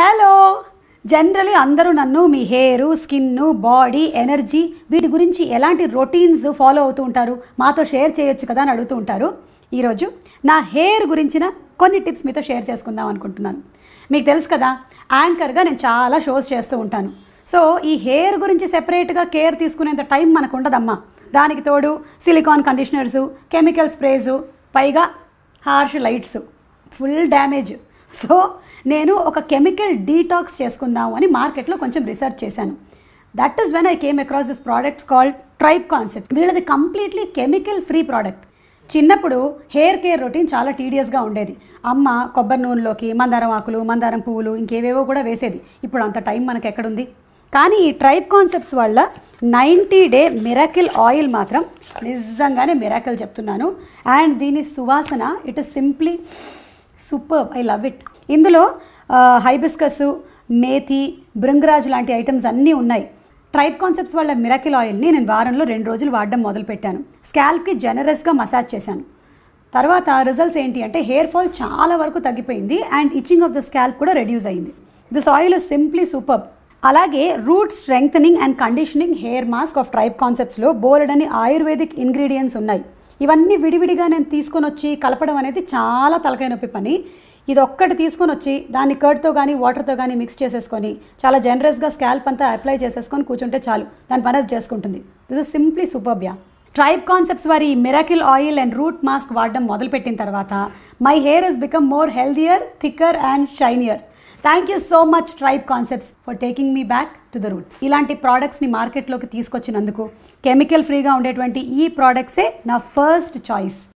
hello generally అందరూ నన్ను మీ హెయిర్ స్కిన్ బాడీ ఎనర్జీ వీటి గురించి ఎలాంటి రొటీన్స్ ఫాలో అవుతూ ఉంటారు మాతో షేర్ చేయొచ్చు కదా అని అడుగుతూ ఉంటారు ఈరోజు నా హెయిర్ గురించిన కొన్ని టిప్స్ మీతో షేర్ చేసుకుందాం అనుకుంటున్నాను మీకు తెలుసు కదా యాంకర్గా నేను చాలా షోస్ చేస్తూ ఉంటాను సో ఈ హెయిర్ గురించి సెపరేట్గా కేర్ తీసుకునేంత టైం మనకు ఉండదమ్మా దానికి తోడు సిలికాన్ కండిషనర్సు కెమికల్ స్ప్రేసు పైగా harsh lights full damage so నేను ఒక కెమికల్ డీటాక్స్ చేసుకుందాము అని మార్కెట్లో కొంచెం రీసెర్చ్ చేశాను that is when I came across this products called tribe concept వీళ్ళది కంప్లీట్లీ కెమికల్ ఫ్రీ ప్రోడక్ట్ చిన్నప్పుడు హెయిర్ కేర్ రొటీన్ చాలా టీడియస్గా ఉండేది అమ్మ కొబ్బరి నూనెలోకి మందారం ఆకులు మందారం పువ్వులు ఇంకేవేవో కూడా వేసేది ఇప్పుడు అంత టైం మనకు ఎక్కడుంది కానీ ఈ ట్రైబ్ కాన్సెప్ట్స్ వల్ల నైంటీ డే మిరాకిల్ ఆయిల్ మాత్రం నిజంగానే మిరాకిల్ చెప్తున్నాను అండ్ దీని సువాసన it is simply super I love it ఇందులో హైబిస్కస్ మేథి బృంగరాజ్ లాంటి ఐటమ్స్ అన్నీ ఉన్నాయి ట్రైబ్ కాన్సెప్ట్స్ వాళ్ళ మిరాకిల్ ఆయిల్ని నేను వారంలో రెండు రోజులు వాడడం మొదలుపెట్టాను స్కాల్ప్కి జనరస్గా మసాజ్ చేశాను తర్వాత రిజల్ట్స్ ఏంటి అంటే హెయిర్ ఫాల్ చాలా వరకు తగ్గిపోయింది and itching of the scalp కూడా రెడ్యూస్ అయింది this oil is simply super అలాగే root strengthening and conditioning hair mask of tribe కాన్సెప్ట్స్లో అని ఆయుర్వేదిక్ ఇంగ్రీడియంట్స్ ఉన్నాయి ఇవన్నీ విడివిడిగా నేను తీసుకొని వచ్చి కలపడం అనేది చాలా తలకాయ నొప్పి పని ఇది ఒక్కటి తీసుకొని వచ్చి దాన్ని కర్డ్తో కానీ వాటర్తో కానీ మిక్స్ చేసేసుకొని చాలా జనరస్గా స్కాల్ప్ అంతా అప్లై చేసేసుకొని కూర్చుంటే చాలు దాని పని అది చేసుకుంటుంది దిస్ ఇస్ సింప్లీ సూపర్బ్యా ట్రైబ్ కాన్సెప్ట్స్ వారి miracle oil and root mask వాడడం మొదలుపెట్టిన తర్వాత my hair is become more healthier thicker and shinier thank you so much tribe concepts for taking me back to the roots ఇలాంటి ప్రోడక్ట్స్ని మార్కెట్లోకి తీసుకొచ్చినందుకు chemical ఫ్రీగా ఉండేటువంటి ఈ ప్రోడక్ట్సే నా ఫస్ట్ చాయిస్